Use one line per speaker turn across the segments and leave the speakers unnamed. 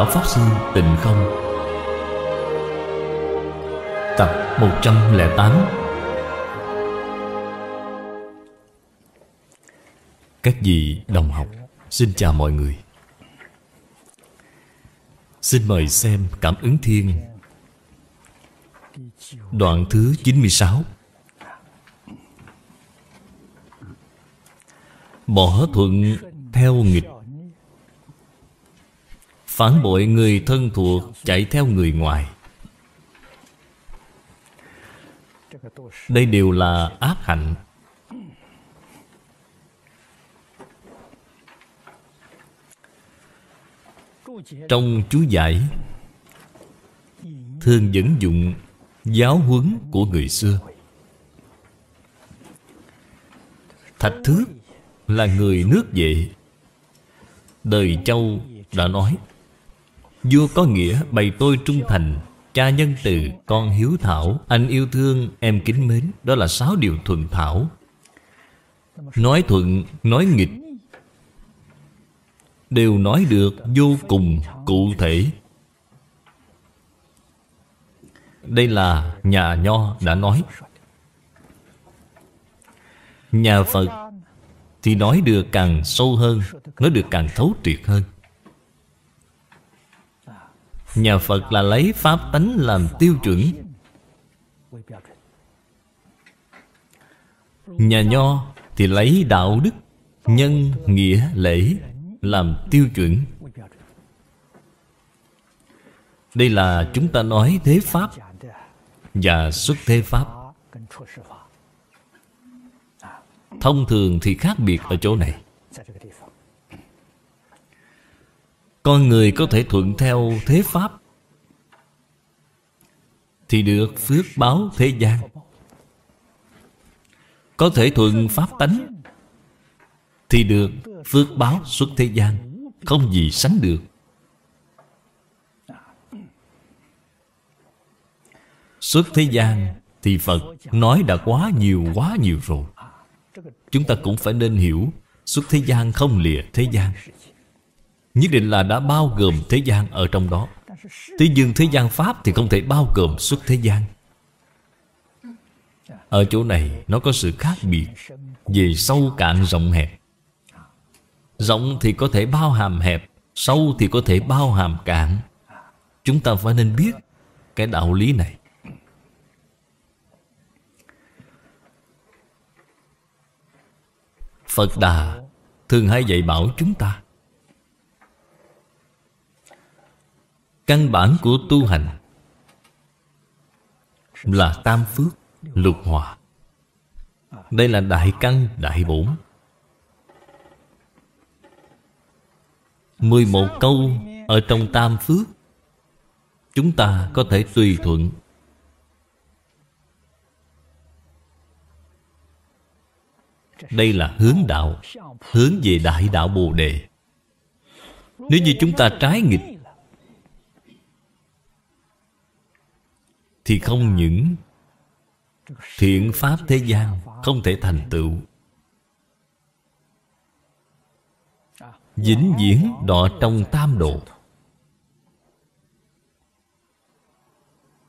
Lão Pháp Sư Tịnh Không Tập 108 Các vị đồng học, xin chào mọi người Xin mời xem Cảm ứng Thiên Đoạn thứ 96 Bỏ thuận theo nghịch Phản bội người thân thuộc Chạy theo người ngoài Đây đều là ác hạnh Trong chú giải Thường dẫn dụng Giáo huấn của người xưa Thạch Thước là người nước vệ Đời Châu đã nói Vua có nghĩa bày tôi trung thành Cha nhân từ, con hiếu thảo Anh yêu thương, em kính mến Đó là sáu điều thuận thảo Nói thuận, nói nghịch Đều nói được vô cùng cụ thể Đây là nhà Nho đã nói Nhà Phật thì nói được càng sâu hơn Nói được càng thấu triệt hơn Nhà Phật là lấy Pháp tánh làm tiêu chuẩn Nhà Nho thì lấy đạo đức Nhân, nghĩa, lễ Làm tiêu chuẩn Đây là chúng ta nói thế Pháp Và xuất thế Pháp Thông thường thì khác biệt ở chỗ này con người có thể thuận theo thế pháp thì được phước báo thế gian có thể thuận pháp tánh thì được phước báo xuất thế gian không gì sánh được xuất thế gian thì phật nói đã quá nhiều quá nhiều rồi chúng ta cũng phải nên hiểu xuất thế gian không lìa thế gian Nhất định là đã bao gồm thế gian ở trong đó Thế nhưng thế gian Pháp thì không thể bao gồm xuất thế gian Ở chỗ này nó có sự khác biệt Về sâu cạn rộng hẹp Rộng thì có thể bao hàm hẹp Sâu thì có thể bao hàm cạn Chúng ta phải nên biết Cái đạo lý này Phật Đà thường hay dạy bảo chúng ta Căn bản của tu hành Là tam phước, lục hòa Đây là đại căn, đại bổn mười một câu ở trong tam phước Chúng ta có thể tùy thuận Đây là hướng đạo Hướng về đại đạo Bồ Đề Nếu như chúng ta trái nghịch thì không những thiện pháp thế gian không thể thành tựu
vĩnh viễn đọ
trong tam độ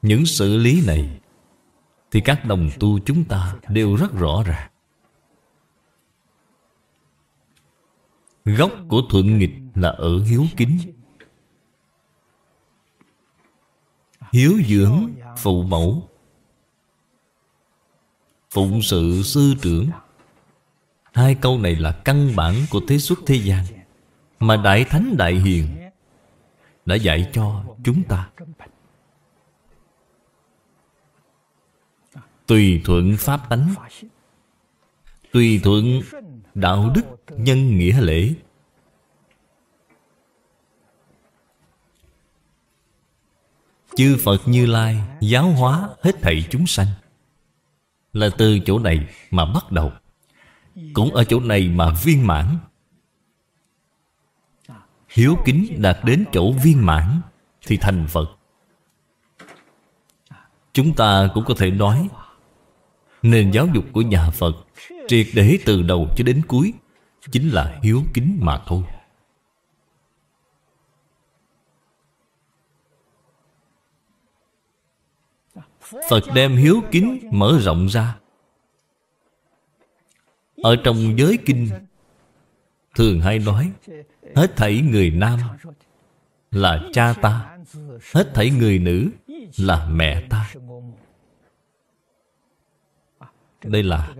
những xử lý này thì các đồng tu chúng ta đều rất rõ ràng gốc của thuận nghịch là ở hiếu kính hiếu dưỡng phụ mẫu phụng sự sư trưởng hai câu này là căn bản của thế xuất thế gian mà đại thánh đại hiền đã dạy cho chúng ta tùy thuận pháp tánh tùy thuận đạo đức nhân nghĩa lễ chư Phật Như Lai giáo hóa hết thảy chúng sanh là từ chỗ này mà bắt đầu cũng ở chỗ này mà viên mãn hiếu kính đạt đến chỗ viên mãn thì thành Phật chúng ta cũng có thể nói nền giáo dục của nhà Phật triệt để từ đầu cho đến cuối chính là hiếu kính mà thôi
Phật đem hiếu kính mở
rộng ra Ở trong giới kinh Thường hay nói Hết thảy người nam Là cha ta Hết thảy người nữ Là mẹ ta Đây là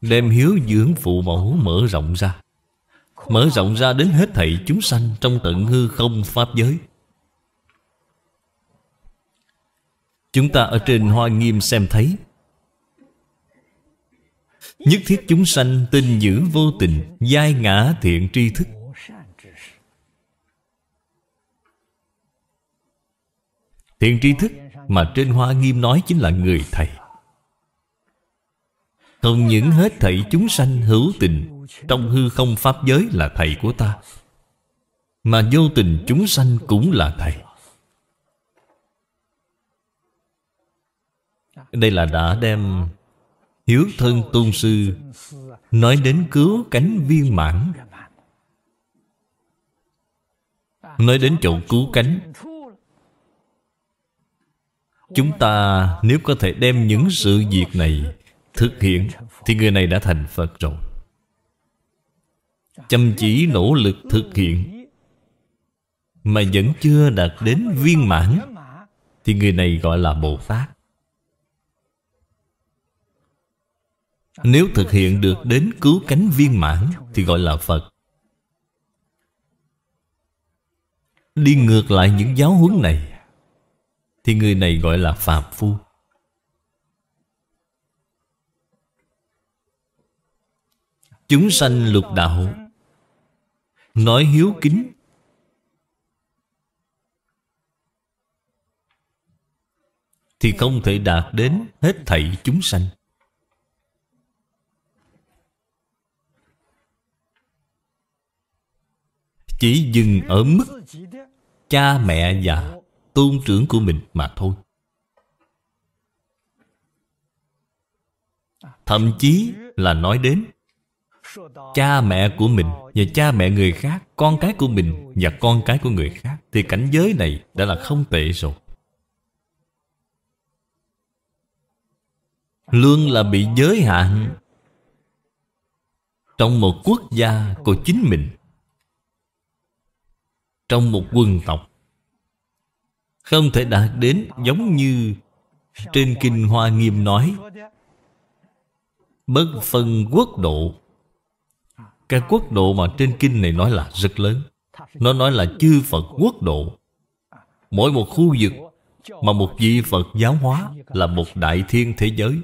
Đem hiếu dưỡng phụ mẫu mở rộng ra Mở rộng ra đến hết thảy chúng sanh Trong tận hư không Pháp giới Chúng ta ở trên Hoa Nghiêm xem thấy Nhất thiết chúng sanh tin giữ vô tình Giai ngã thiện tri thức Thiện tri thức mà trên Hoa Nghiêm nói chính là người thầy Không những hết thảy chúng sanh hữu tình Trong hư không pháp giới là thầy của ta Mà vô tình chúng sanh cũng là thầy Đây là đã đem Hiếu thân tôn sư Nói đến cứu cánh viên mãn Nói đến chỗ cứu cánh Chúng ta nếu có thể đem những sự việc này Thực hiện Thì người này đã thành Phật rồi Chăm chỉ nỗ lực thực hiện Mà vẫn chưa đạt đến viên mãn Thì người này gọi là Bồ Tát Nếu thực hiện được đến cứu cánh viên mãn Thì gọi là Phật Đi ngược lại những giáo huấn này Thì người này gọi là Phạm Phu Chúng sanh lục đạo Nói hiếu kính Thì không thể đạt đến hết thảy chúng sanh chỉ dừng ở mức cha mẹ và tôn trưởng của mình mà thôi thậm chí là nói đến cha mẹ của mình và cha mẹ người khác con cái của mình và con cái của người khác thì cảnh giới này đã là không tệ rồi lương là bị giới hạn trong một quốc gia của chính mình trong một quần tộc Không thể đạt đến giống như Trên Kinh Hoa Nghiêm nói Bất phân quốc độ Cái quốc độ mà trên kinh này nói là rất lớn Nó nói là chư Phật quốc độ Mỗi một khu vực Mà một vị Phật giáo hóa Là một đại thiên thế giới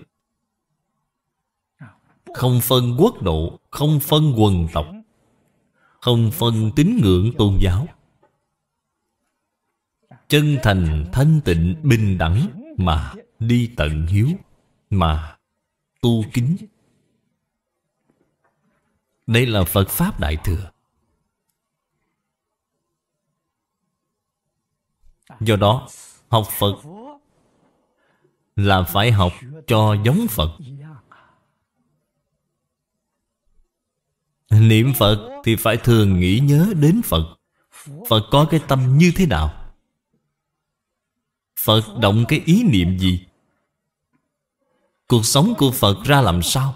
Không phân quốc độ Không phân quần tộc Không phân tín ngưỡng tôn giáo chân thành thanh tịnh bình đẳng mà đi tận hiếu mà tu kính đây là phật pháp đại thừa do đó học phật là phải học cho giống phật niệm phật thì phải thường nghĩ nhớ đến phật phật có cái tâm như thế nào Phật động cái ý niệm gì Cuộc sống của Phật ra làm sao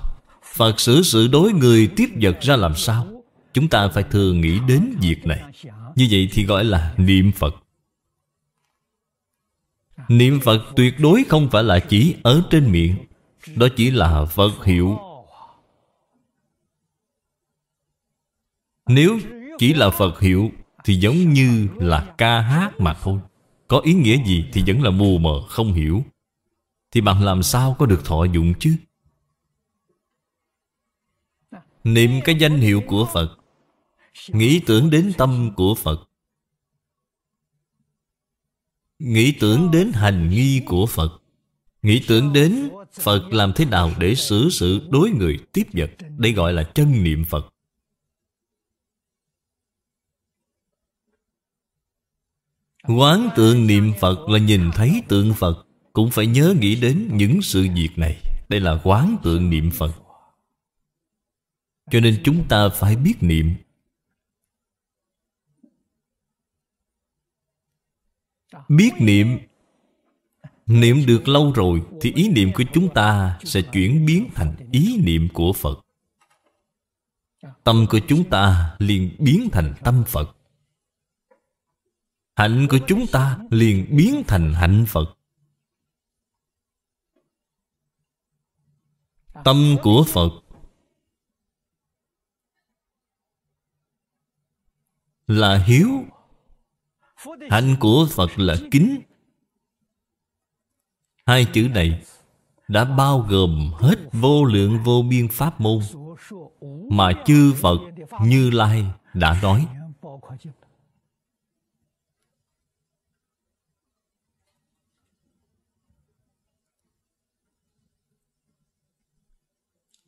Phật xử sự đối người tiếp vật ra làm sao Chúng ta phải thường nghĩ đến việc này Như vậy thì gọi là niệm Phật Niệm Phật tuyệt đối không phải là chỉ ở trên miệng Đó chỉ là Phật hiệu Nếu chỉ là Phật hiệu Thì giống như là ca hát mà thôi có ý nghĩa gì thì vẫn là mù mờ không hiểu Thì bạn làm sao có được thọ dụng chứ Niệm cái danh hiệu của Phật Nghĩ tưởng đến tâm của Phật Nghĩ tưởng đến hành nghi của Phật Nghĩ tưởng đến Phật làm thế nào để xử sự đối người tiếp vật Đây gọi là chân niệm Phật Quán tượng niệm Phật là nhìn thấy tượng Phật Cũng phải nhớ nghĩ đến những sự việc này Đây là quán tượng niệm Phật Cho nên chúng ta phải biết niệm Biết niệm Niệm được lâu rồi Thì ý niệm của chúng ta sẽ chuyển biến thành ý niệm của Phật Tâm của chúng ta liền biến thành tâm Phật Hạnh của chúng ta liền biến thành hạnh Phật
Tâm của
Phật Là hiếu Hạnh của Phật là kính Hai chữ này đã bao gồm hết vô lượng vô biên pháp môn mà chư Phật Như Lai đã nói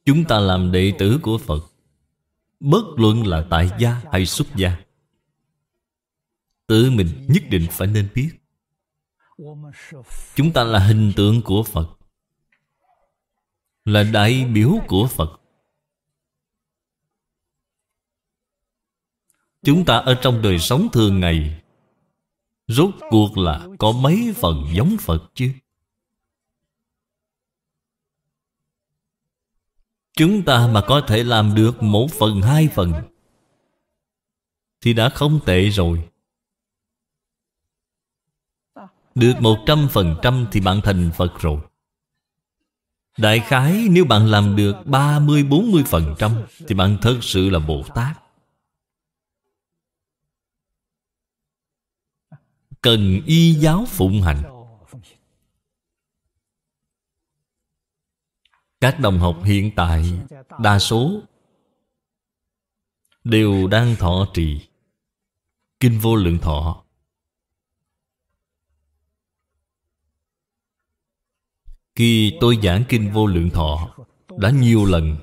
Chúng ta làm đệ tử của Phật Bất luận là tại gia hay xuất gia Tự mình nhất định phải nên biết Chúng ta là hình tượng của Phật Là đại biểu của Phật Chúng ta ở trong đời sống thường ngày Rốt cuộc là có mấy phần giống Phật chứ Chúng ta mà có thể làm được một phần hai phần Thì đã không tệ rồi Được một trăm phần trăm thì bạn thành Phật rồi Đại khái nếu bạn làm được ba mươi mươi bốn phần trăm Thì bạn thật sự là Bồ Tát Cần y giáo phụng hành các đồng học hiện tại đa số đều đang thọ trì kinh vô lượng thọ khi tôi giảng kinh vô lượng thọ đã nhiều lần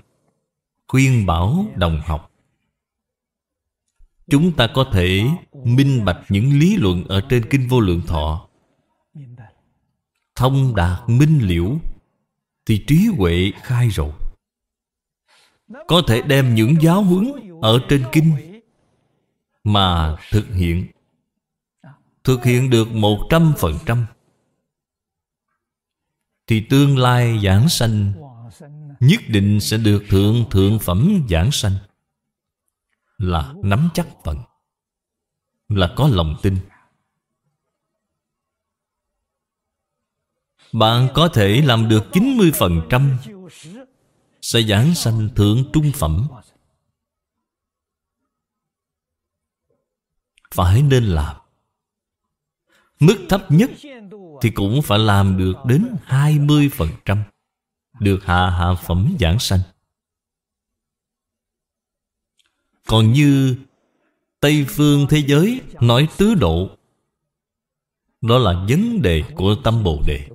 khuyên bảo đồng học chúng ta có thể minh bạch những lý luận ở trên kinh vô lượng thọ thông đạt minh liễu thì trí huệ khai rồi có thể đem những giáo huấn ở trên kinh mà thực hiện thực hiện được một trăm phần trăm thì tương lai giảng sanh nhất định sẽ được thượng thượng phẩm giảng sanh là nắm chắc phần là có lòng tin Bạn có thể làm được 90% Sẽ giảng sanh thượng trung phẩm Phải nên làm Mức thấp nhất Thì cũng phải làm được đến 20% Được hạ hạ phẩm giảng sanh Còn như Tây phương thế giới nói tứ độ Đó là vấn đề của tâm Bồ Đề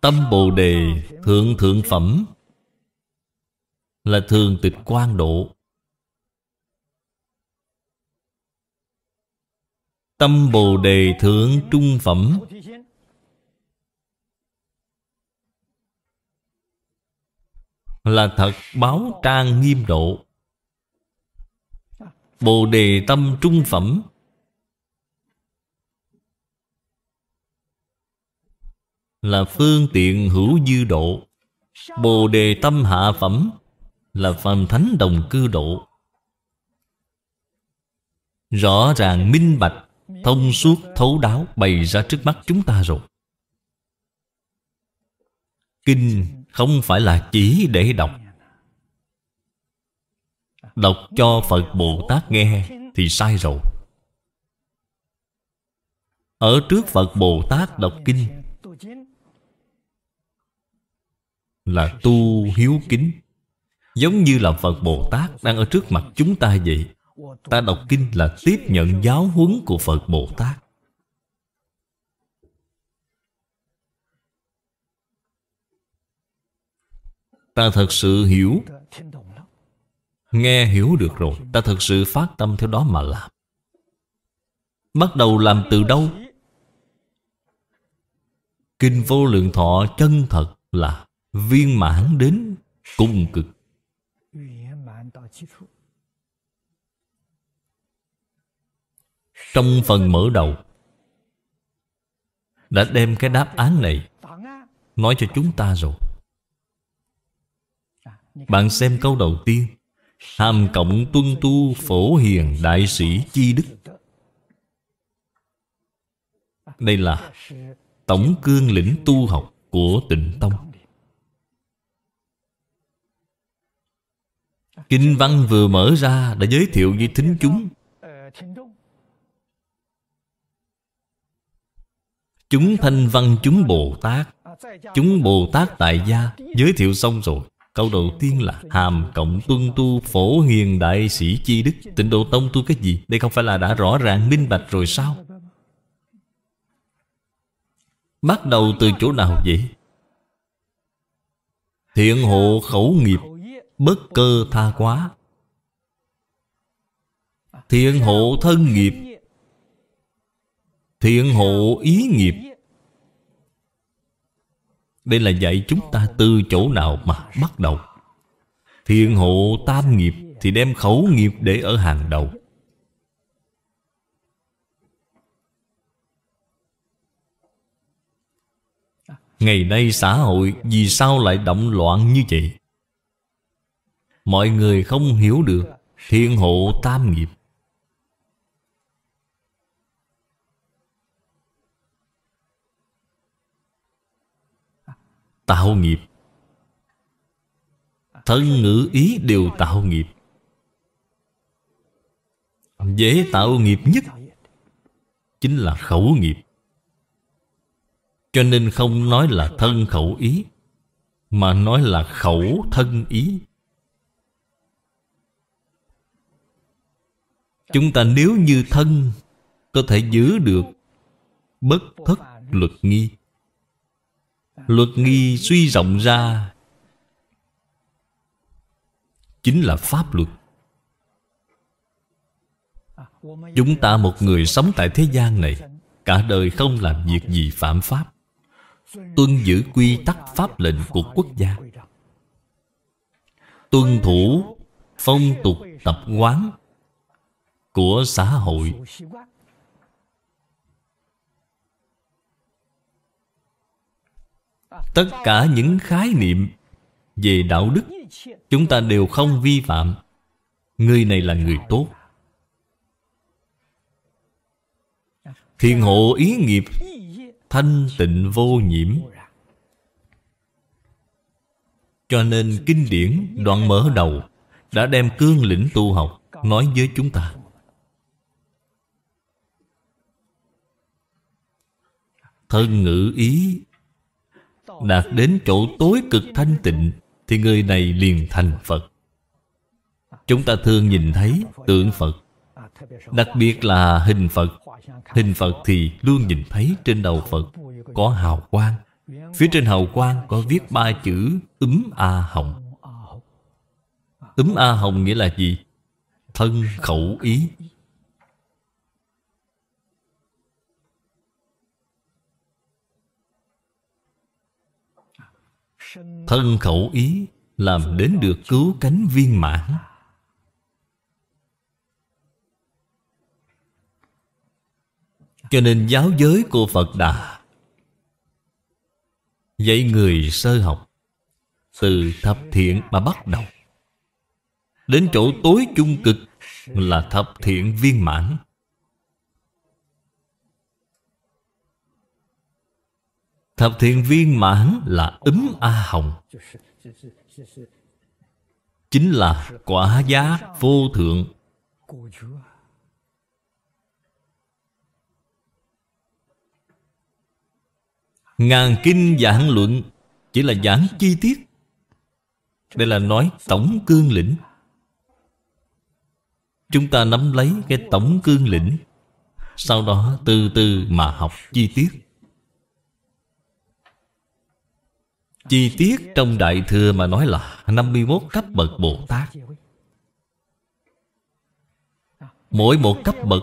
Tâm Bồ Đề Thượng Thượng Phẩm Là thường tịch quan độ Tâm Bồ Đề Thượng Trung Phẩm Là thật báo trang nghiêm độ Bồ Đề Tâm Trung Phẩm là phương tiện hữu dư độ bồ đề tâm hạ phẩm là phàm thánh đồng cư độ rõ ràng minh bạch thông suốt thấu đáo bày ra trước mắt chúng ta rồi kinh không phải là chỉ để đọc đọc cho phật bồ tát nghe thì sai rồi ở trước phật bồ tát đọc kinh là tu hiếu kính Giống như là Phật Bồ Tát đang ở trước mặt chúng ta vậy Ta đọc kinh là tiếp nhận giáo huấn của Phật Bồ Tát Ta thật sự hiểu Nghe hiểu được rồi Ta thật sự phát tâm theo đó mà làm Bắt đầu làm từ đâu? Kinh vô lượng thọ chân thật là viên mãn đến cùng cực trong phần mở đầu đã đem cái đáp án này nói cho chúng ta rồi bạn xem câu đầu tiên hàm cộng tuân tu phổ hiền đại sĩ chi đức đây là tổng cương lĩnh tu học của tịnh tông Kinh văn vừa mở ra Đã giới thiệu với thính chúng Chúng thanh văn chúng Bồ Tát Chúng Bồ Tát tại gia Giới thiệu xong rồi Câu đầu tiên là Hàm cộng tuân tu phổ hiền đại sĩ chi đức Tịnh độ tông tu cái gì Đây không phải là đã rõ ràng minh bạch rồi sao Bắt đầu từ chỗ nào vậy Thiện hộ khẩu nghiệp bất cơ tha quá thiện hộ thân nghiệp thiện hộ ý nghiệp đây là dạy chúng ta từ chỗ nào mà bắt đầu Thiện hộ tam nghiệp Thì đem khẩu nghiệp để ở hàng đầu Ngày nay xã hội Vì sao lại động loạn như vậy Mọi người không hiểu được Thiên hộ tam nghiệp Tạo nghiệp Thân ngữ ý đều tạo nghiệp Dễ tạo nghiệp nhất Chính là khẩu nghiệp Cho nên không nói là thân khẩu ý Mà nói là khẩu thân ý Chúng ta nếu như thân Có thể giữ được Bất thất luật nghi Luật nghi suy rộng ra Chính là pháp luật Chúng ta một người sống tại thế gian này Cả đời không làm việc gì phạm pháp Tuân giữ quy tắc pháp lệnh của quốc gia Tuân thủ phong tục tập quán của xã hội tất cả những khái niệm về đạo đức chúng ta đều không vi phạm người này là người tốt thiền hộ ý nghiệp thanh tịnh vô nhiễm cho nên kinh điển đoạn mở đầu đã đem cương lĩnh tu học nói với chúng ta thân ngữ ý đạt đến chỗ tối cực thanh tịnh thì người này liền thành phật chúng ta thường nhìn thấy tượng phật đặc biệt là hình phật hình phật thì luôn nhìn thấy trên đầu phật có hào quang phía trên hào quang có viết ba chữ ấm a hồng ấm a hồng nghĩa là gì thân khẩu ý thân khẩu ý làm đến được cứu cánh viên mãn cho nên giáo giới của phật đà dạy người sơ học từ thập thiện mà bắt đầu đến chỗ tối chung cực là thập thiện viên mãn Thập thiện viên mãn là ấm A Hồng Chính là quả giá vô thượng Ngàn kinh giảng luận Chỉ là giảng chi tiết Đây là nói tổng cương lĩnh Chúng ta nắm lấy cái tổng cương lĩnh Sau đó từ từ mà học chi tiết Chi tiết trong Đại Thừa mà nói là 51 cấp bậc Bồ Tát Mỗi một cấp bậc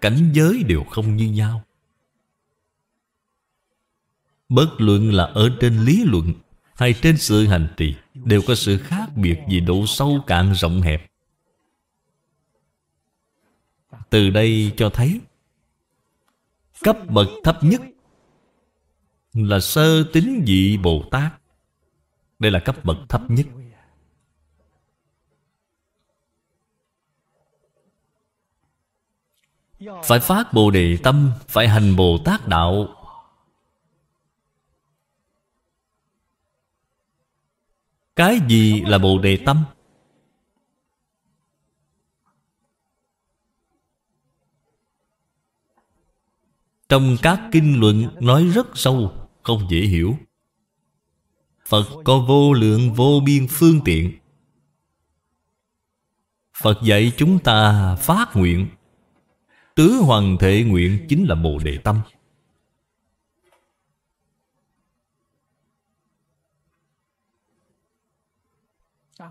Cảnh giới đều không như nhau Bất luận là ở trên lý luận Hay trên sự hành trì Đều có sự khác biệt vì độ sâu cạn rộng hẹp Từ đây cho thấy Cấp bậc thấp nhất Là sơ tính vị Bồ Tát đây là cấp bậc thấp nhất Phải phát Bồ Đề Tâm Phải hành Bồ Tát Đạo Cái gì là Bồ Đề Tâm? Trong các kinh luận nói rất sâu Không dễ hiểu Phật có vô lượng vô biên phương tiện Phật dạy chúng ta phát nguyện Tứ hoàng thể nguyện chính là Bồ Đề Tâm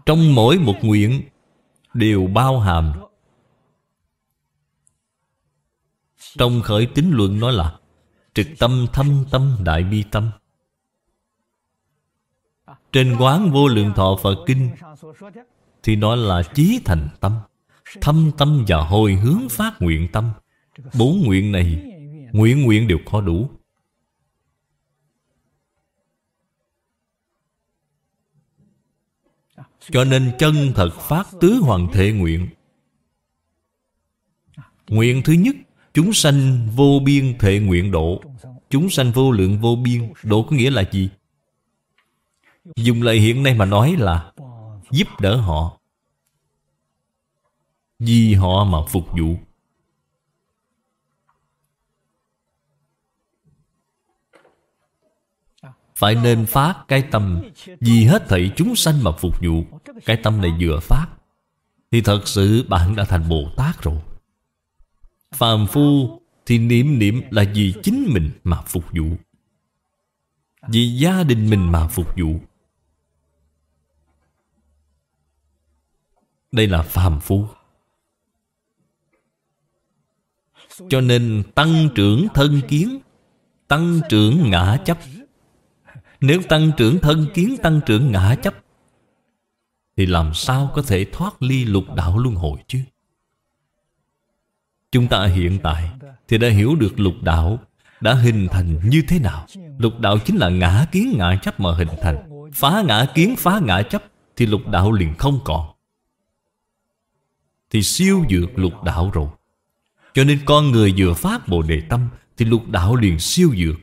Trong mỗi một
nguyện Đều bao hàm Trong khởi tín luận nói là Trực tâm thâm tâm đại bi tâm trên quán vô lượng thọ Phật Kinh Thì đó là chí thành tâm Thâm tâm và hồi hướng phát nguyện tâm Bốn nguyện này Nguyện nguyện đều có đủ Cho nên chân thật phát tứ hoàng thể nguyện Nguyện thứ nhất Chúng sanh vô biên thể nguyện độ Chúng sanh vô lượng vô biên Độ có nghĩa là gì? dùng lời hiện nay mà nói là giúp đỡ họ vì họ mà phục vụ phải nên phát cái tâm vì hết thảy chúng sanh mà phục vụ cái tâm này vừa phát thì thật sự bạn đã thành bồ tát rồi phàm phu thì niệm niệm là vì chính mình mà phục vụ vì gia đình mình mà phục vụ đây là phàm phu cho nên tăng trưởng thân kiến tăng trưởng ngã chấp nếu tăng trưởng thân kiến tăng trưởng ngã chấp thì làm sao có thể thoát ly lục đạo luân hồi chứ chúng ta hiện tại thì đã hiểu được lục đạo đã hình thành như thế nào lục đạo chính là ngã kiến ngã chấp mà hình thành phá ngã kiến phá ngã chấp thì lục đạo liền không còn thì siêu vượt lục đạo rồi cho nên con người vừa phát bồ đề tâm thì lục đạo liền siêu vượt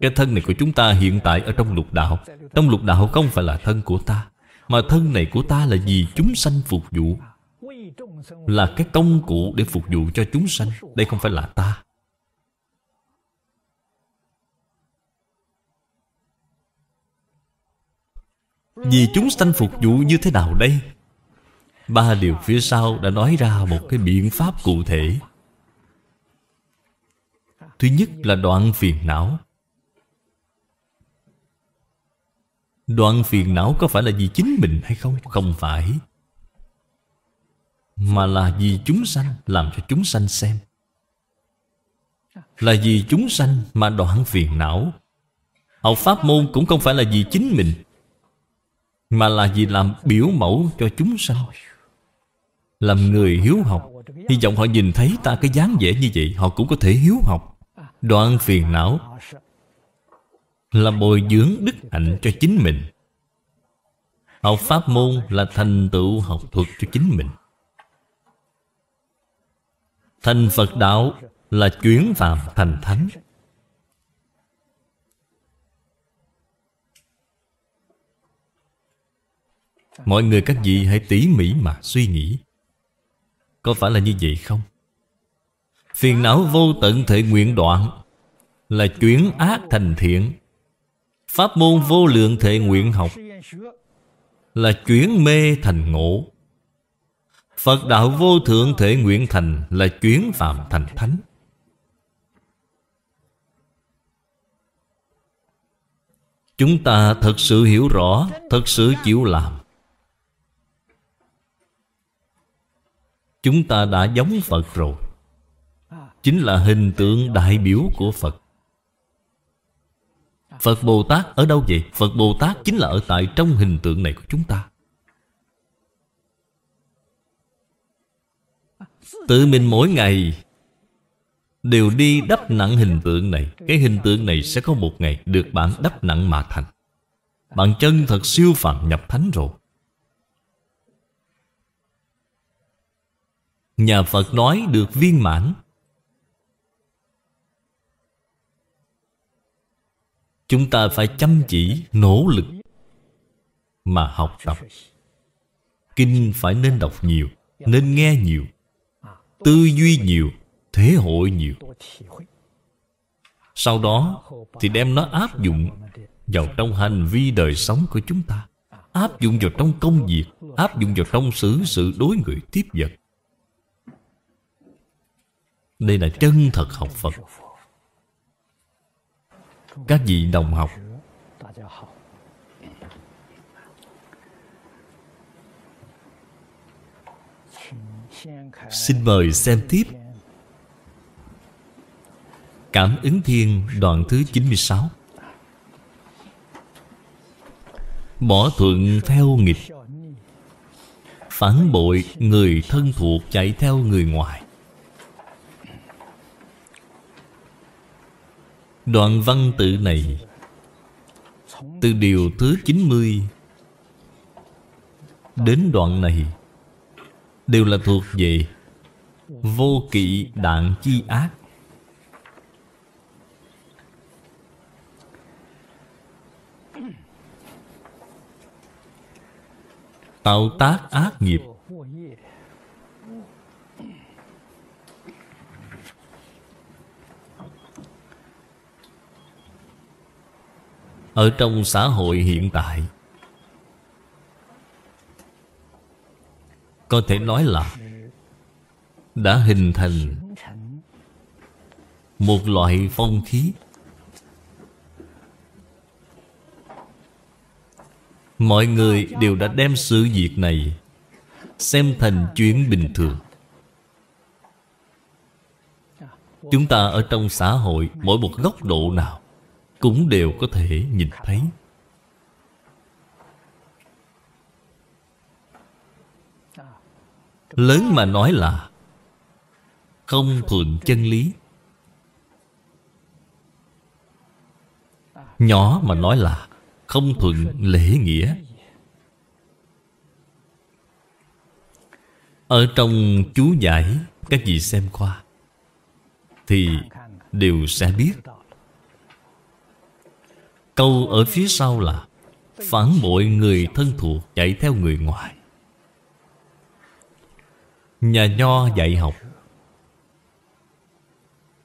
cái thân này của chúng ta hiện tại ở trong lục đạo trong lục đạo không phải là thân của ta mà thân này của ta là vì chúng sanh phục vụ là cái công cụ để phục vụ cho chúng sanh đây không phải là ta vì chúng sanh phục vụ như thế nào đây ba điều phía sau đã nói ra một cái biện pháp cụ thể thứ nhất là đoạn phiền não đoạn phiền não có phải là vì chính mình hay không không phải mà là vì chúng sanh làm cho chúng sanh xem là vì chúng sanh mà đoạn phiền não học pháp môn cũng không phải là vì chính mình mà là vì làm biểu mẫu cho chúng sanh làm người hiếu học Hy vọng họ nhìn thấy ta cái dáng vẻ như vậy Họ cũng có thể hiếu học Đoạn phiền não Là bồi dưỡng đức hạnh cho chính mình Học pháp môn là thành tựu học thuật cho chính mình Thành Phật Đạo là chuyển phạm thành Thánh Mọi người các vị hãy tỉ mỉ mà suy nghĩ có phải là như vậy không? Phiền não vô tận thể nguyện đoạn Là chuyển ác thành thiện Pháp môn vô lượng thể nguyện học Là chuyển mê thành ngộ Phật đạo vô thượng thể nguyện thành Là chuyển phạm thành thánh Chúng ta thật sự hiểu rõ Thật sự chịu làm Chúng ta đã giống Phật rồi Chính là hình tượng đại biểu của Phật Phật Bồ Tát ở đâu vậy? Phật Bồ Tát chính là ở tại trong hình tượng này của chúng ta Tự mình mỗi ngày Đều đi đắp nặng hình tượng này Cái hình tượng này sẽ có một ngày Được bạn đắp nặng mà thành Bạn chân thật siêu phạm nhập thánh rồi nhà Phật nói được viên mãn Chúng ta phải chăm chỉ, nỗ lực Mà học tập Kinh phải nên đọc nhiều Nên nghe nhiều Tư duy nhiều Thế hội nhiều Sau đó Thì đem nó áp dụng Vào trong hành vi đời sống của chúng ta Áp dụng vào trong công việc Áp dụng vào trong xử sự đối người tiếp vật đây là chân thật học Phật Các vị đồng học Xin mời xem tiếp Cảm ứng thiên đoạn thứ 96 Bỏ thuận theo nghịch Phản bội người thân thuộc chạy theo người ngoài Đoạn văn tự này Từ điều thứ 90 Đến đoạn này Đều là thuộc về Vô kỵ đạn chi ác Tạo tác ác nghiệp ở trong xã hội hiện tại có thể nói là đã hình thành một loại phong khí mọi người đều đã đem sự việc này xem thành chuyện bình thường chúng ta ở trong xã hội mỗi một góc độ nào cũng đều có thể nhìn thấy lớn mà nói là không thuận chân lý nhỏ mà nói là không thuận lễ nghĩa ở trong chú giải các vị xem qua thì đều sẽ biết Câu ở phía sau là Phản bội người thân thuộc chạy theo người ngoài Nhà nho dạy học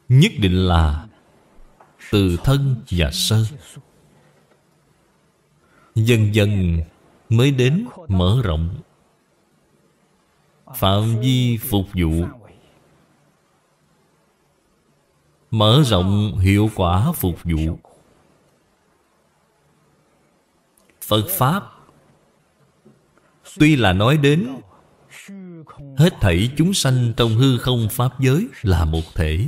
Nhất định là Từ thân và sơ Dần dần mới đến mở rộng Phạm vi phục vụ Mở rộng hiệu quả phục vụ Phật Pháp Tuy là nói đến Hết thảy chúng sanh trong hư không Pháp giới là một thể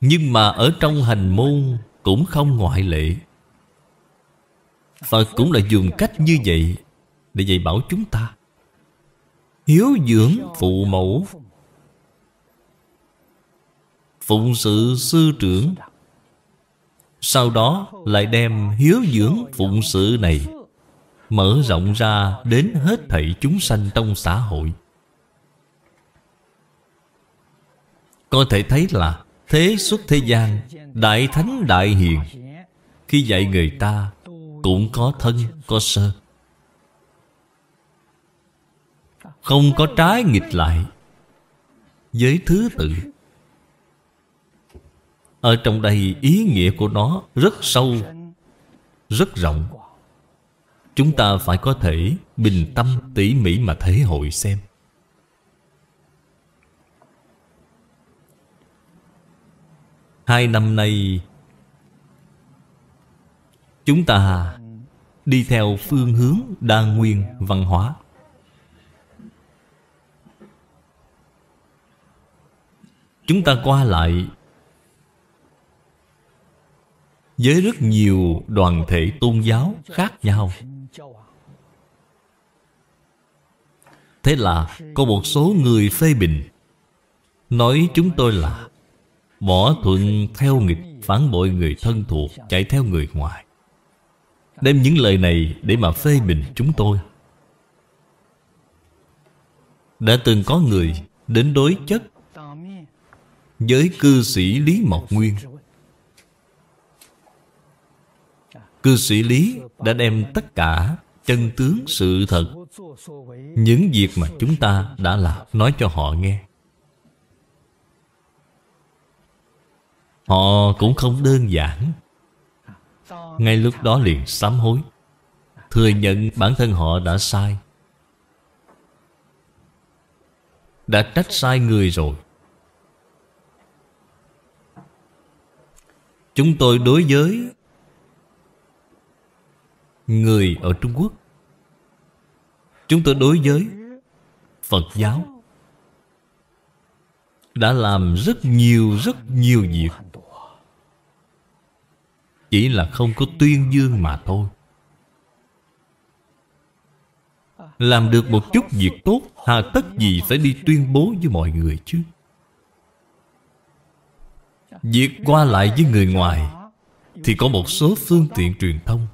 Nhưng mà ở trong hành môn cũng không ngoại lệ Phật cũng là dùng cách như vậy Để dạy bảo chúng ta Hiếu dưỡng phụ mẫu Phụng sự sư trưởng sau đó lại đem hiếu dưỡng phụng sự này Mở rộng ra đến hết thảy chúng sanh trong xã hội Có thể thấy là Thế xuất thế gian Đại Thánh Đại Hiền Khi dạy người ta Cũng có thân, có sơ Không có trái nghịch lại Với thứ tự ở trong đây ý nghĩa của nó rất sâu Rất rộng Chúng ta phải có thể bình tâm tỉ mỉ mà thể hội xem Hai năm nay Chúng ta đi theo phương hướng đa nguyên văn hóa Chúng ta qua lại với rất nhiều đoàn thể tôn giáo khác nhau thế là có một số người phê bình nói chúng tôi là bỏ thuận theo nghịch phản bội người thân thuộc chạy theo người ngoài đem những lời này để mà phê bình chúng tôi đã từng có người đến đối chất với cư sĩ lý mộc nguyên cư sĩ lý đã đem tất cả chân tướng sự thật
những việc mà chúng
ta đã làm nói cho họ nghe họ cũng không đơn giản ngay lúc đó liền sám hối thừa nhận bản thân họ đã sai đã trách sai người rồi chúng tôi đối với người ở Trung Quốc Chúng tôi đối với Phật giáo Đã làm rất nhiều rất nhiều việc Chỉ là không có tuyên dương mà thôi Làm được một chút việc tốt Hà tất gì phải đi tuyên bố với mọi người chứ Việc qua lại với người ngoài Thì có một số phương tiện truyền thông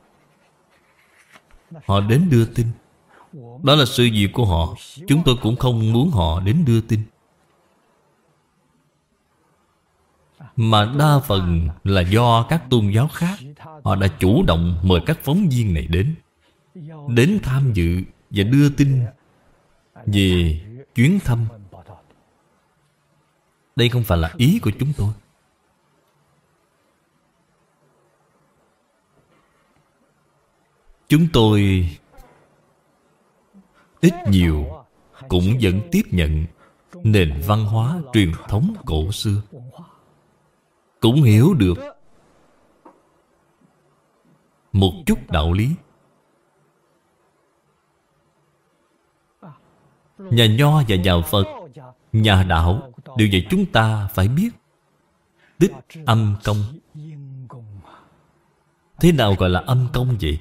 Họ đến đưa tin Đó là sự việc của họ Chúng tôi cũng không muốn họ đến đưa tin Mà đa phần là do các tôn giáo khác Họ đã chủ động mời các phóng viên này đến Đến tham dự và đưa tin Về chuyến thăm Đây không phải là ý của chúng tôi chúng tôi ít nhiều cũng vẫn tiếp nhận nền văn hóa truyền thống cổ xưa cũng hiểu được một chút đạo lý nhà nho và nhà phật nhà đạo đều vậy chúng ta phải biết tích âm công thế nào gọi là âm công vậy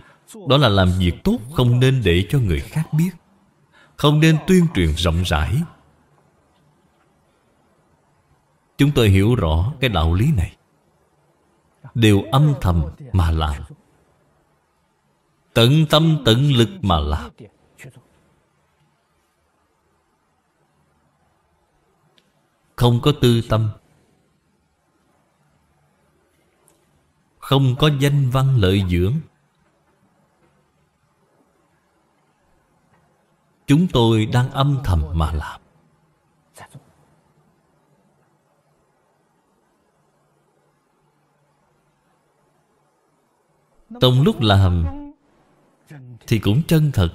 đó là làm việc tốt không nên để cho người khác biết Không nên tuyên truyền rộng rãi Chúng tôi hiểu rõ cái đạo lý này Đều âm thầm mà làm Tận tâm tận lực mà làm Không có tư tâm Không có danh văn lợi dưỡng Chúng tôi đang âm thầm mà làm
Trong lúc làm
Thì cũng chân thật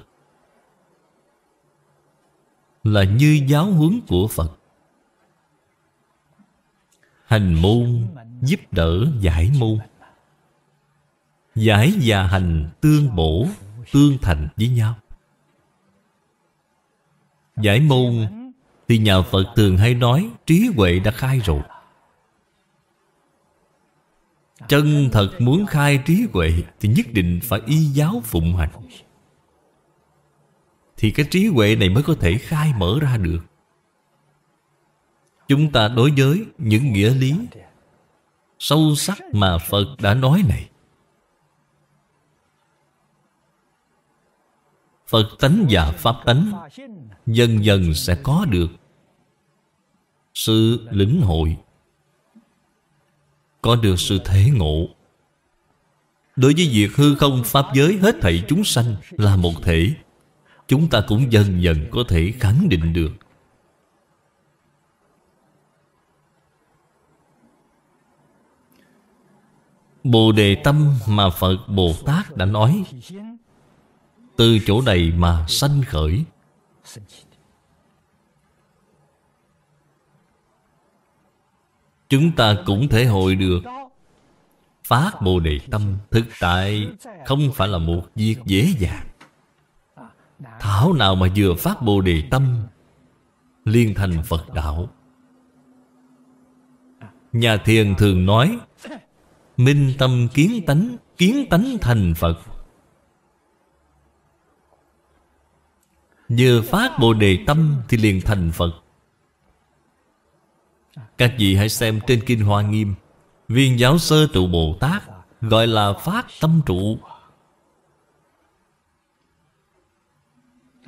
Là như giáo huấn của Phật Hành môn giúp đỡ giải môn Giải và hành tương bổ Tương thành với nhau Giải môn Thì nhà Phật thường hay nói Trí huệ đã khai rồi Chân thật muốn khai trí huệ Thì nhất định phải y giáo phụng hành Thì cái trí huệ này mới có thể khai mở ra được Chúng ta đối với những nghĩa lý Sâu sắc mà Phật đã nói này Phật tánh và Pháp tánh Dần dần sẽ có được Sự lĩnh hội Có được sự thể ngộ Đối với việc hư không Pháp giới hết thảy chúng sanh là một thể Chúng ta cũng dần dần có thể khẳng định được Bồ Đề Tâm mà Phật Bồ Tát đã nói từ chỗ này mà sanh khởi chúng ta cũng thể hội được phát bồ đề tâm thực tại không phải là một việc dễ dàng thảo nào mà vừa phát bồ đề tâm liên thành phật đạo nhà thiền thường nói minh tâm kiến tánh kiến tánh thành phật Vừa phát Bồ Đề Tâm thì liền thành Phật Các vị hãy xem trên Kinh Hoa Nghiêm Viên giáo sơ trụ Bồ Tát Gọi là phát tâm trụ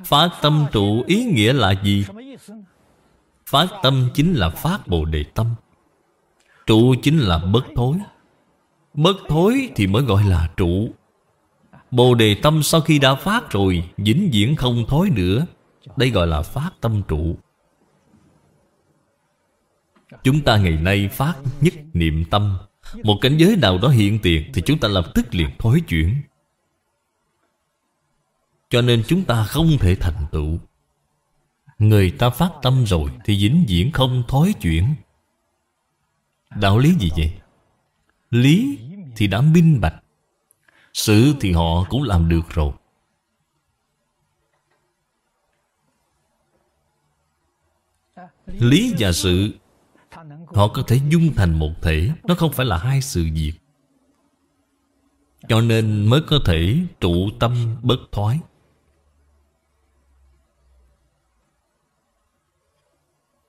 Phát tâm trụ ý nghĩa là gì? Phát tâm chính là phát Bồ Đề Tâm Trụ chính là bất thối Bất thối thì mới gọi là trụ Bồ đề tâm sau khi đã phát rồi Vĩnh viễn không thối nữa Đây gọi là phát tâm trụ Chúng ta ngày nay phát nhất niệm tâm Một cảnh giới nào đó hiện tiền Thì chúng ta lập tức liền thối chuyển Cho nên chúng ta không thể thành tựu Người ta phát tâm rồi Thì vĩnh viễn không thối chuyển Đạo lý gì vậy? Lý thì đã minh bạch sự thì họ cũng làm được rồi
Lý và
sự Họ có thể dung thành một thể Nó không phải là hai sự việc Cho nên mới có thể trụ tâm bất thoái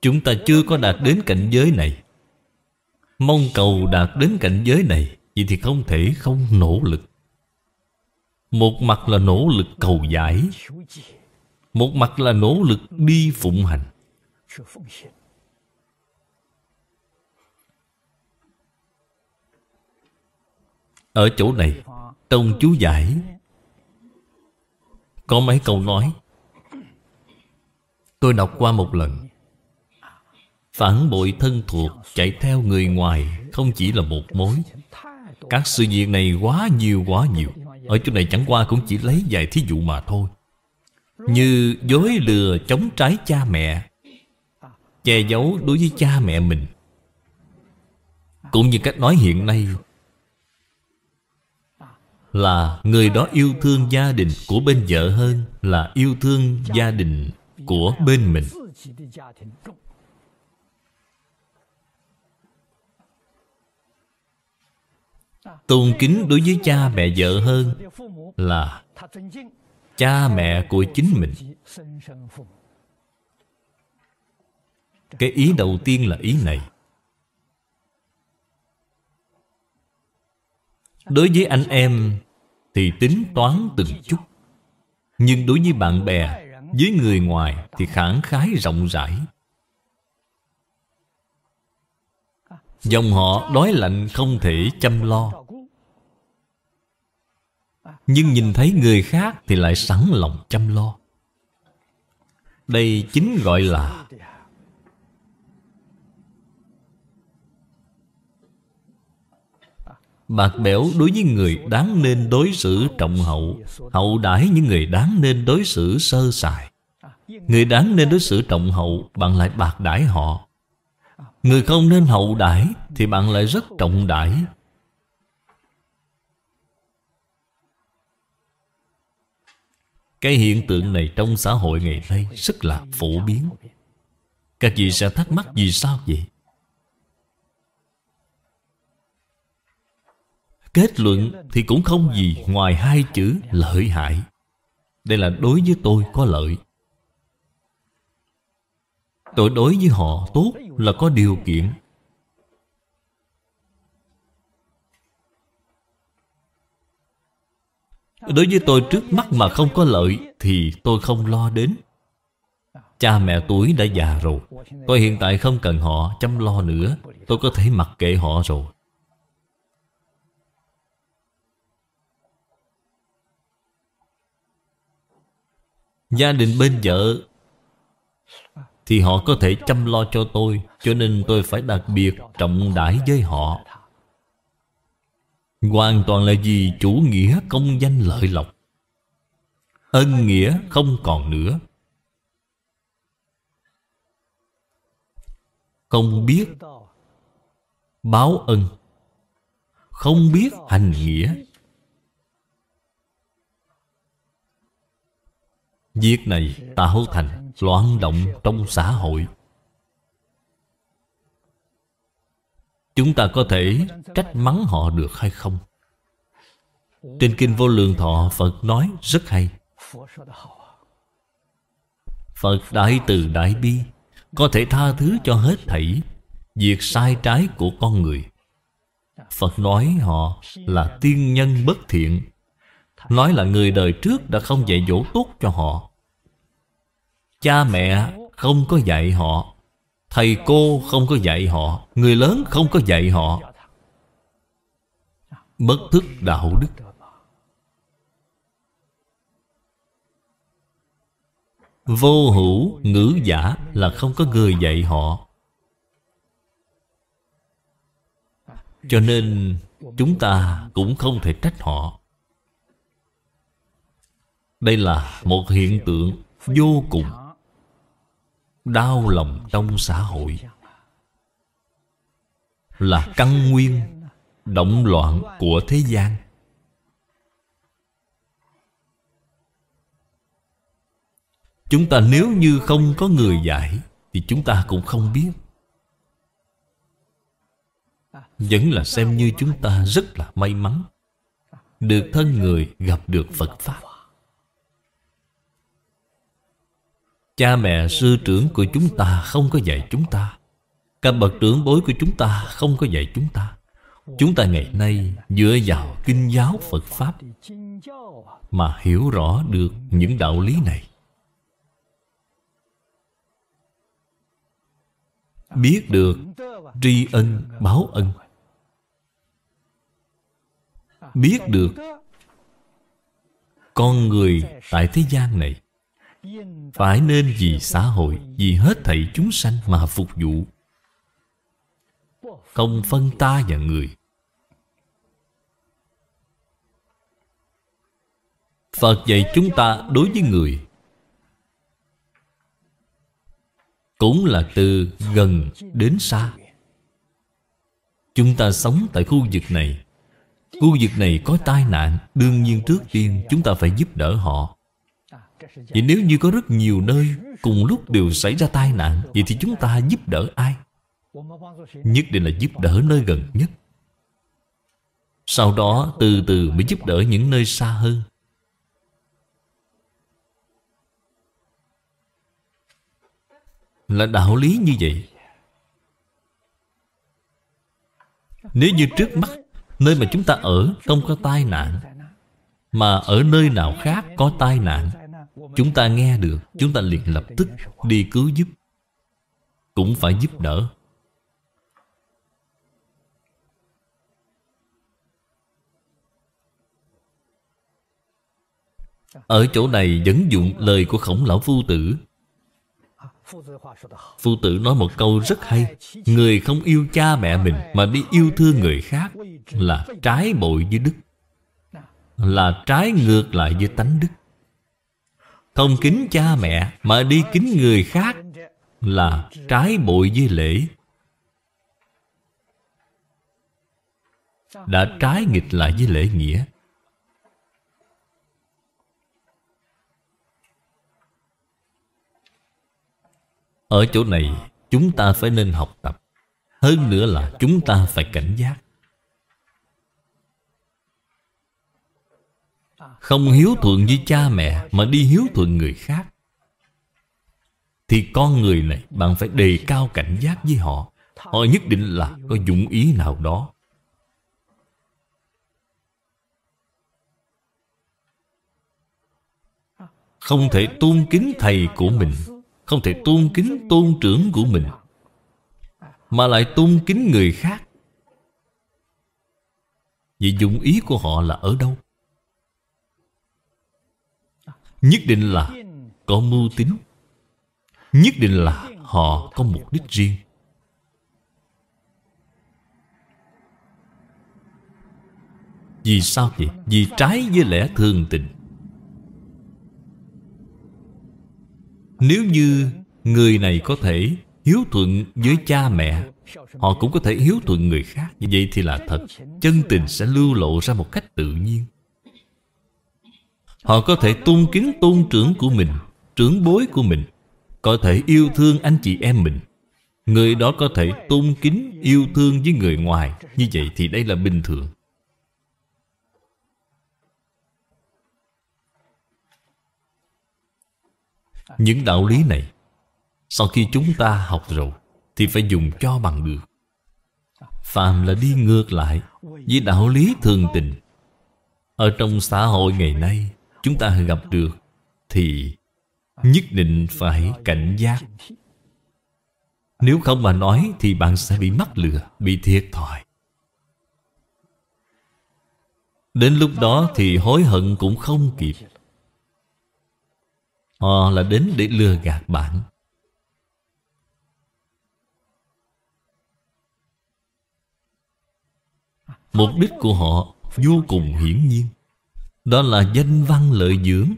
Chúng ta chưa có đạt đến cảnh giới này Mong cầu đạt đến cảnh giới này Vậy thì không thể không nỗ lực một mặt là nỗ lực cầu giải Một mặt là nỗ lực đi phụng hành Ở chỗ này Tông chú giải Có mấy câu nói Tôi đọc qua một lần Phản bội thân thuộc Chạy theo người ngoài Không chỉ là một mối Các sự việc này quá nhiều quá nhiều ở chỗ này chẳng qua cũng chỉ lấy vài thí dụ mà thôi Như dối lừa chống trái cha mẹ Che giấu đối với cha mẹ mình Cũng như cách nói hiện nay Là người đó yêu thương gia đình của bên vợ hơn Là yêu thương gia đình của bên mình
Tôn kính đối
với cha mẹ vợ hơn Là Cha mẹ của chính mình Cái ý đầu tiên là ý này Đối với anh em Thì tính toán từng chút Nhưng đối với bạn bè Với người ngoài Thì khẳng khái rộng rãi Dòng họ đói lạnh không thể chăm lo nhưng nhìn thấy người khác thì lại sẵn lòng chăm lo đây chính gọi là Bạc bẽo đối với người đáng nên đối xử trọng hậu Hậu đãi những người đáng nên đối xử sơ sài Người đáng nên đối xử trọng hậu Bạn lại bạc đãi họ Người không nên hậu đãi Thì bạn lại rất trọng đãi Cái hiện tượng này trong xã hội ngày nay Rất là phổ biến Các vị sẽ thắc mắc vì sao vậy? Kết luận thì cũng không gì ngoài hai chữ lợi hại Đây là đối với tôi có lợi Tôi đối với họ tốt là có điều kiện Đối với tôi trước mắt mà không có lợi Thì tôi không lo đến Cha mẹ tuổi đã già rồi Tôi hiện tại không cần họ chăm lo nữa Tôi có thể mặc kệ họ rồi Gia đình bên vợ Thì họ có thể chăm lo cho tôi Cho nên tôi phải đặc biệt trọng đãi với họ Hoàn toàn là vì chủ nghĩa công danh lợi lộc Ân nghĩa không còn nữa Không biết Báo ân Không biết hành nghĩa Việc này tạo thành loạn động trong xã hội Chúng ta có thể trách mắng họ được hay không? Trên Kinh Vô Lượng Thọ Phật nói rất hay Phật Đại Từ Đại Bi Có thể tha thứ cho hết thảy Việc sai trái của con người Phật nói họ là tiên nhân bất thiện Nói là người đời trước đã không dạy dỗ tốt cho họ Cha mẹ không có dạy họ Thầy cô không có dạy họ Người lớn không có dạy họ Bất thức đạo đức Vô hữu ngữ giả là không có người dạy họ Cho nên chúng ta cũng không thể trách họ Đây là một hiện tượng vô cùng đau lòng trong xã hội là căn nguyên động loạn của thế gian chúng ta nếu như không có người dạy thì chúng ta cũng không biết vẫn là xem như chúng ta rất là may mắn được thân người gặp được phật pháp Cha mẹ sư trưởng của chúng ta không có dạy chúng ta Các bậc trưởng bối của chúng ta không có dạy chúng ta Chúng ta ngày nay dựa vào kinh giáo Phật Pháp Mà hiểu rõ được những đạo lý này Biết được tri ân báo ân Biết được con người tại thế gian này phải nên vì xã hội vì hết thảy chúng sanh mà phục vụ không phân ta và người phật dạy chúng ta đối với người cũng là từ gần đến xa chúng ta sống tại khu vực này khu vực này có tai nạn đương nhiên trước tiên chúng ta phải giúp đỡ họ Vậy nếu như có rất nhiều nơi Cùng lúc đều xảy ra tai nạn Vậy thì chúng ta giúp đỡ ai? Nhất định là giúp đỡ nơi gần nhất Sau đó từ từ mới giúp đỡ những nơi xa hơn Là đạo lý như vậy Nếu như trước mắt Nơi mà chúng ta ở không có tai nạn Mà ở nơi nào khác có tai nạn Chúng ta nghe được Chúng ta liền lập tức đi cứu giúp Cũng phải giúp đỡ Ở chỗ này dẫn dụng lời của khổng lão phu tử Phu tử nói một câu rất hay Người không yêu cha mẹ mình Mà đi yêu thương người khác Là trái bội với đức Là trái ngược lại với tánh đức không kính cha mẹ Mà đi kính người khác Là trái bội với lễ
Đã trái nghịch
lại với lễ nghĩa Ở chỗ này chúng ta phải nên học tập Hơn nữa là chúng ta phải cảnh giác Không hiếu thuận với cha mẹ Mà đi hiếu thuận người khác Thì con người này Bạn phải đề cao cảnh giác với họ Họ nhất định là có dụng ý nào đó Không thể tôn kính thầy của mình Không thể tôn kính tôn trưởng của mình Mà lại tôn kính người khác vì dụng ý của họ là ở đâu? Nhất định là có mưu tính Nhất định là họ có mục đích riêng Vì sao vậy? Vì trái với lẽ thường tình Nếu như người này có thể hiếu thuận với cha mẹ Họ cũng có thể hiếu thuận người khác như Vậy thì là thật Chân tình sẽ lưu lộ ra một cách tự nhiên Họ có thể tôn kính tôn trưởng của mình Trưởng bối của mình Có thể yêu thương anh chị em mình Người đó có thể tôn kính Yêu thương với người ngoài Như vậy thì đây là bình thường Những đạo lý này Sau khi chúng ta học rồi Thì phải dùng cho bằng được Phạm là đi ngược lại Với đạo lý thường tình Ở trong xã hội ngày nay chúng ta gặp được thì nhất định phải cảnh giác nếu không mà nói thì bạn sẽ bị mắc lừa bị thiệt thòi đến lúc đó thì hối hận cũng không kịp họ là đến để lừa gạt bạn mục đích của họ vô cùng hiển nhiên đó là danh văn lợi dưỡng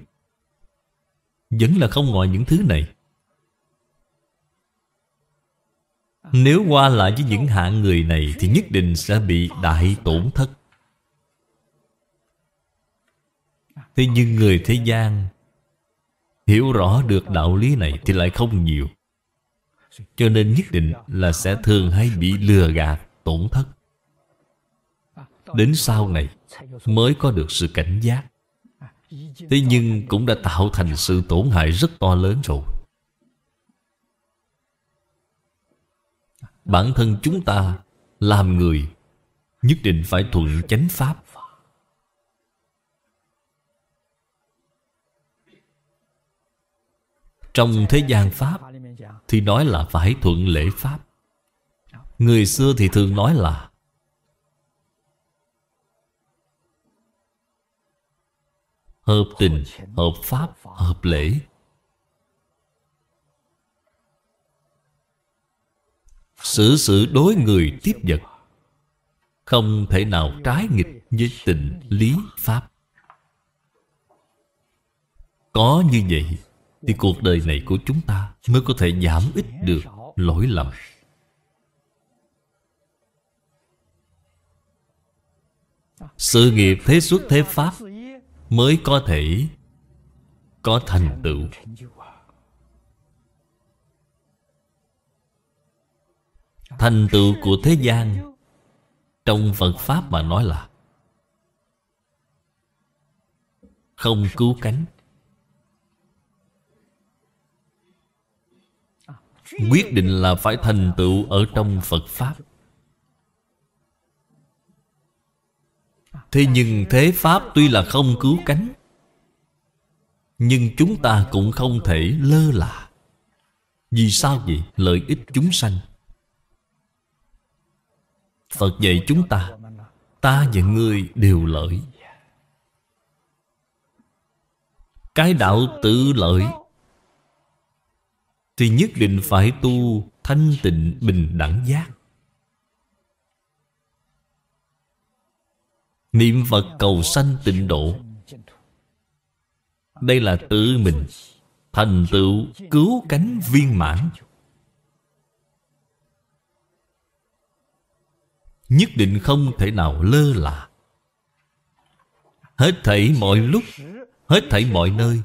Vẫn là không ngoài những thứ này Nếu qua lại với những hạng người này Thì nhất định sẽ bị đại tổn thất Thế nhưng người thế gian Hiểu rõ được đạo lý này thì lại không nhiều Cho nên nhất định là sẽ thường hay bị lừa gạt, tổn thất Đến sau này mới có được sự cảnh giác thế nhưng cũng đã tạo thành sự tổn hại rất to lớn rồi bản thân chúng ta làm người nhất định phải thuận chánh pháp trong thế gian pháp thì nói là phải thuận lễ pháp người xưa thì thường nói là hợp tình, hợp pháp, hợp lễ Sự sự đối người tiếp vật Không thể nào trái nghịch với tình lý pháp Có như vậy Thì cuộc đời này của chúng ta Mới có thể giảm ít được lỗi lầm Sự nghiệp thế xuất thế pháp mới có thể có thành tựu thành tựu của thế gian trong phật pháp mà nói là không cứu cánh quyết định là phải thành tựu ở trong phật pháp Thế nhưng thế Pháp tuy là không cứu cánh Nhưng chúng ta cũng không thể lơ là Vì sao vậy? Lợi ích chúng sanh Phật dạy chúng ta Ta và ngươi đều lợi Cái đạo tự lợi Thì nhất định phải tu thanh tịnh bình đẳng giác Niệm Phật cầu sanh tịnh độ Đây là tự mình Thành tựu cứu cánh viên mãn Nhất định không thể nào lơ là Hết thảy mọi lúc Hết thảy mọi nơi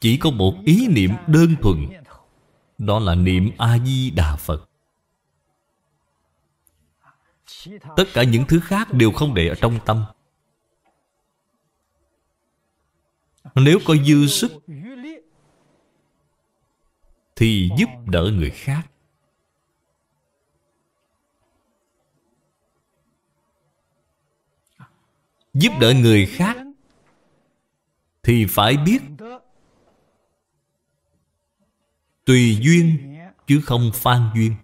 Chỉ có một ý niệm đơn thuần Đó là niệm A-di-đà Phật tất cả những thứ khác đều không để ở trong tâm nếu có dư sức thì giúp đỡ người khác giúp đỡ người khác thì phải biết tùy duyên chứ không phan duyên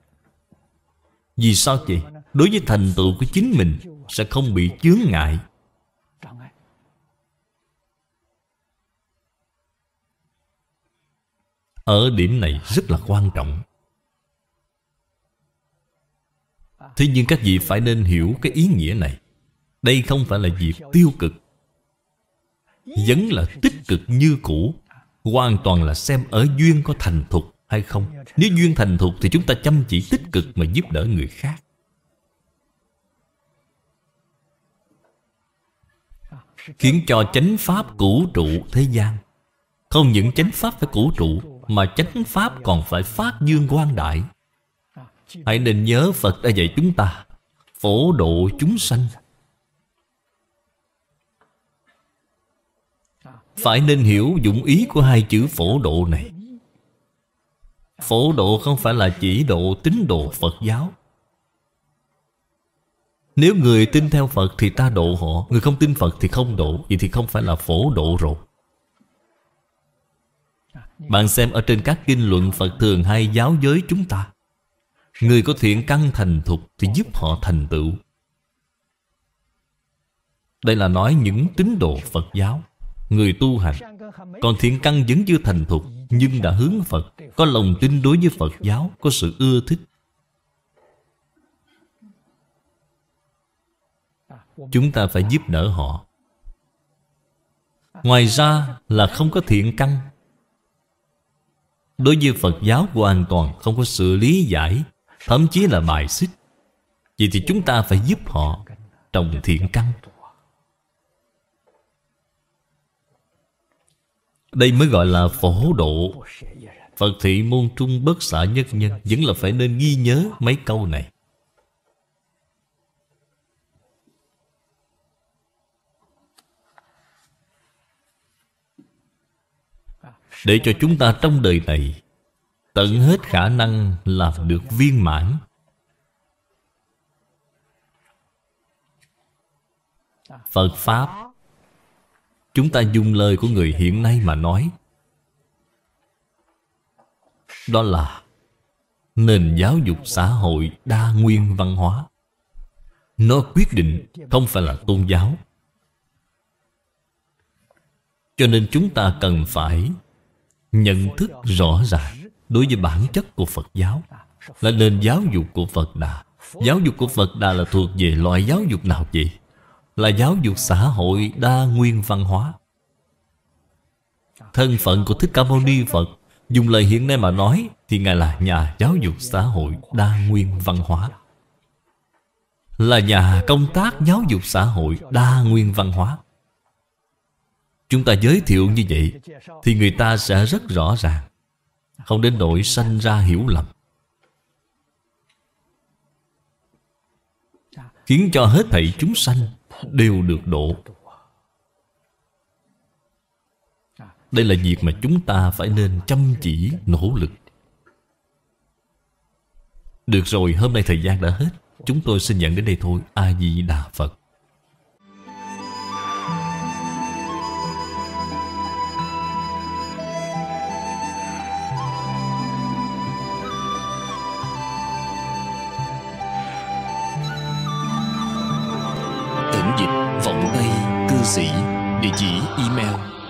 vì sao vậy đối với thành tựu của chính mình sẽ không bị chướng ngại ở điểm này rất là quan trọng thế nhưng các vị phải nên hiểu cái ý nghĩa này đây không phải là việc tiêu cực vẫn là tích cực như cũ hoàn toàn là xem ở duyên có thành thục hay không nếu duyên thành thục thì chúng ta chăm chỉ tích cực mà giúp đỡ người khác khiến cho chánh pháp cũ trụ thế gian không những chánh pháp phải cũ trụ mà chánh pháp còn phải phát dương quang đại hãy nên nhớ phật đã dạy chúng ta phổ độ chúng sanh phải nên hiểu dụng ý của hai chữ phổ độ này phổ độ không phải là chỉ độ tín đồ phật giáo nếu người tin theo Phật thì ta độ họ Người không tin Phật thì không độ Vậy thì không phải là phổ độ rồi Bạn xem ở trên các kinh luận Phật thường hay giáo giới chúng ta Người có thiện căn thành thục Thì giúp họ thành tựu Đây là nói những tín đồ Phật giáo Người tu hành Còn thiện căn vẫn chưa thành thục Nhưng đã hướng Phật Có lòng tin đối với Phật giáo Có sự ưa thích Chúng ta phải giúp đỡ họ Ngoài ra là không có thiện căn Đối với Phật giáo hoàn toàn không có sự lý giải Thậm chí là bài xích Vậy thì chúng ta phải giúp họ trồng thiện căn Đây mới gọi là phổ độ Phật thị môn trung bất xả nhất nhân Vẫn là phải nên ghi nhớ mấy câu này Để cho chúng ta trong đời này Tận hết khả năng làm được viên mãn Phật Pháp Chúng ta dùng lời của người hiện nay mà nói Đó là Nền giáo dục xã hội đa nguyên văn hóa Nó quyết định không phải là tôn giáo Cho nên chúng ta cần phải nhận thức rõ ràng đối với bản chất của Phật giáo là nền giáo dục của Phật Đà. Giáo dục của Phật Đà là thuộc về loại giáo dục nào vậy? Là giáo dục xã hội đa nguyên văn hóa. Thân phận của Thích Ca Mâu Ni Phật dùng lời hiện nay mà nói thì Ngài là nhà giáo dục xã hội đa nguyên văn hóa. Là nhà công tác giáo dục xã hội đa nguyên văn hóa. Chúng ta giới thiệu như vậy Thì người ta sẽ rất rõ ràng Không đến nỗi sanh ra hiểu lầm Khiến cho hết thảy chúng sanh Đều được độ Đây là việc mà chúng ta phải nên chăm chỉ nỗ lực Được rồi, hôm nay thời gian đã hết Chúng tôi xin nhận đến đây thôi A-di-đà Phật